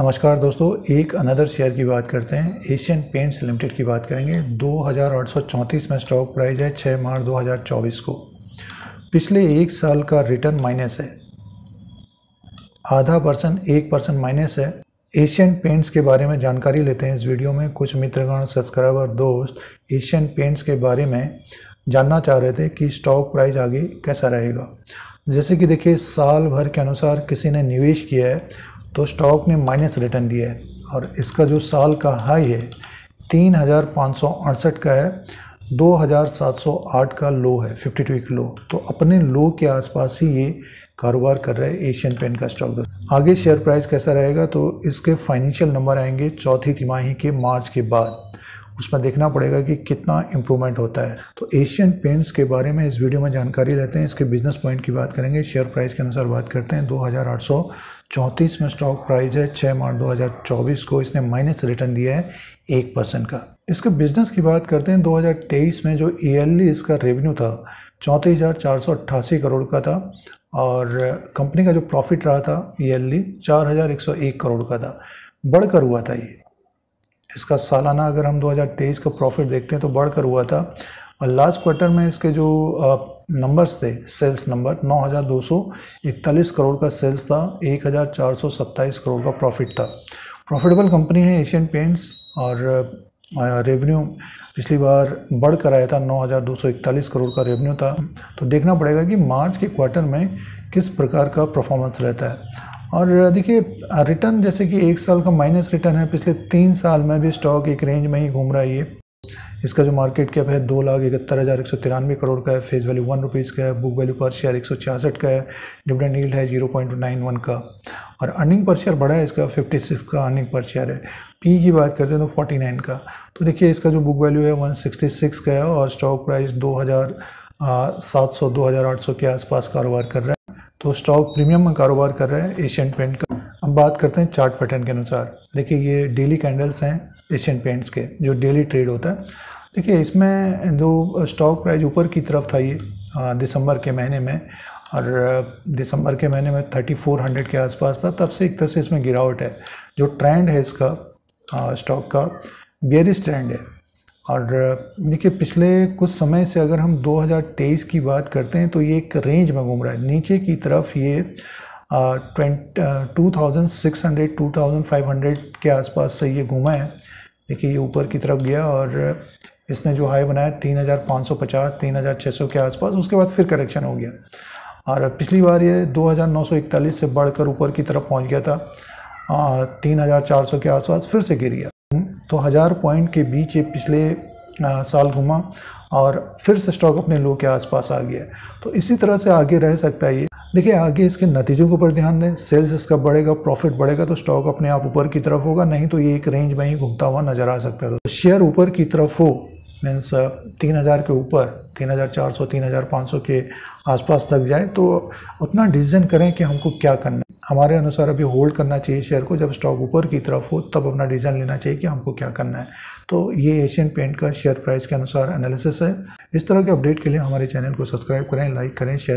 नमस्कार दोस्तों एक अनदर शेयर की बात करते हैं एशियन पेंट्स लिमिटेड की बात करेंगे 2834 में स्टॉक प्राइस है 6 मार्च 2024 को पिछले एक साल का रिटर्न माइनस है आधा परसेंट एक परसेंट माइनस है एशियन पेंट्स के बारे में जानकारी लेते हैं इस वीडियो में कुछ मित्रगण सब्सक्राइबर दोस्त एशियन पेंट्स के बारे में जानना चाह रहे थे कि स्टॉक प्राइस आगे कैसा रहेगा जैसे कि देखिए साल भर के अनुसार किसी ने निवेश किया है तो स्टॉक ने माइनस रिटर्न दिया है और इसका जो साल का हाई है तीन हज़ार पाँच सौ अड़सठ का है 2708 का लो है 52 वीक लो तो अपने लो के आसपास ही ये कारोबार कर रहा है एशियन पेन का स्टॉक आगे शेयर प्राइस कैसा रहेगा तो इसके फाइनेंशियल नंबर आएंगे चौथी तिमाही के मार्च के बाद उसमें देखना पड़ेगा कि कितना इम्प्रूवमेंट होता है तो एशियन पेंट्स के बारे में इस वीडियो में जानकारी लेते हैं इसके बिजनेस पॉइंट की बात करेंगे शेयर प्राइस के अनुसार बात करते हैं दो चौंतीस में स्टॉक प्राइस है छः मार्च 2024 को इसने माइनस रिटर्न दिया है एक परसेंट का इसके बिजनेस की बात करते हैं 2023 में जो ईयरली इसका रेवेन्यू था चौंतीस करोड़ का था और कंपनी का जो प्रॉफिट रहा था ईयरली 4101 करोड़ का था बढ़कर हुआ था ये इसका सालाना अगर हम 2023 का प्रॉफिट देखते हैं तो बढ़कर हुआ था और लास्ट क्वार्टर में इसके जो नंबर्स थे सेल्स नंबर नौ करोड़ का सेल्स था एक करोड़ का प्रॉफिट था प्रॉफिटेबल कंपनी है एशियन पेंट्स और रेवेन्यू पिछली बार बढ़ कर आया था 9,241 करोड़ का रेवेन्यू था तो देखना पड़ेगा कि मार्च के क्वार्टर में किस प्रकार का परफॉर्मेंस रहता है और देखिए रिटर्न जैसे कि एक साल का माइनस रिटर्न है पिछले तीन साल में भी स्टॉक एक रेंज में ही घूम रहा है ये इसका जो मार्केट कैप है दो लाख इकहत्तर हज़ार एक सौ तिरानवे करोड़ का है फेस वैल्यू वन रुपीज़ का है बुक वैल्यू पर शेयर एक सौ छियासठ का है डिविडेंड नील्ड है जीरो पॉइंट नाइन वन का और अर्निंग पर शेयर बढ़ा है इसका फिफ्टी सिक्स का अर्निंग पर शेयर है पी की बात करते हैं तो फोर्टी नाइन का तो देखिए इसका जो बुक वैल्यू है वन सिक्सटी सिक्स का है और स्टॉक प्राइस दो हज़ार सात सौ दो हज़ार आठ सौ के आसपास कारोबार कर रहा है तो स्टॉक प्रीमियम में कारोबार कर रहे हैं एशियन पेंट का अब बात करते हैं चार्ट पैटर्न के अनुसार देखिए ये डेली कैंडल्स हैं एशियन पेंट्स के जो डेली ट्रेड होता है देखिए इसमें जो स्टॉक प्राइस ऊपर की तरफ था ये दिसंबर के महीने में और दिसंबर के महीने में 3400 के आसपास था तब से एक तरह से इसमें गिरावट है जो ट्रेंड है इसका स्टॉक का बेरिस ट्रेंड है और देखिए पिछले कुछ समय से अगर हम 2023 की बात करते हैं तो ये एक रेंज में घूम रहा है नीचे की तरफ ये two thousand six hundred two thousand five hundred के आसपास से ये घूमा है देखिए ये ऊपर की तरफ गया और इसने जो हाई बनाया तीन हज़ार पाँच सौ पचास तीन हज़ार छः सौ के आसपास उसके बाद फिर करेक्शन हो गया और पिछली बार ये दो हज़ार नौ सौ इकतालीस से बढ़कर ऊपर की तरफ पहुंच गया था तीन हज़ार चार सौ के आसपास फिर से गिर गया तो हज़ार पॉइंट के बीच ये पिछले साल घुमा और फिर से स्टॉक अपने लो के आसपास आ गया तो इसी तरह से आगे रह सकता है ये देखिए आगे इसके नतीजों के ऊपर ध्यान दें सेल्स इसका बढ़ेगा प्रॉफिट बढ़ेगा तो स्टॉक अपने आप ऊपर की तरफ होगा नहीं तो ये एक रेंज में ही घूमता हुआ नज़र आ सकता है तो शेयर ऊपर की तरफ हो मीन्स तीन हज़ार के ऊपर तीन हज़ार चार सौ तीन हज़ार पाँच सौ के आसपास तक जाए तो उतना डिसीजन करें कि हमको क्या करना हमारे अनुसार अभी होल्ड करना चाहिए शेयर को जब स्टॉक ऊपर की तरफ हो तब अपना डिसीजन लेना चाहिए कि हमको क्या करना है तो ये एशियन पेंट का शेयर प्राइस के अनुसार एनालिसिस है इस तरह के अपडेट के लिए हमारे चैनल को सब्सक्राइब करें लाइक करें शेयर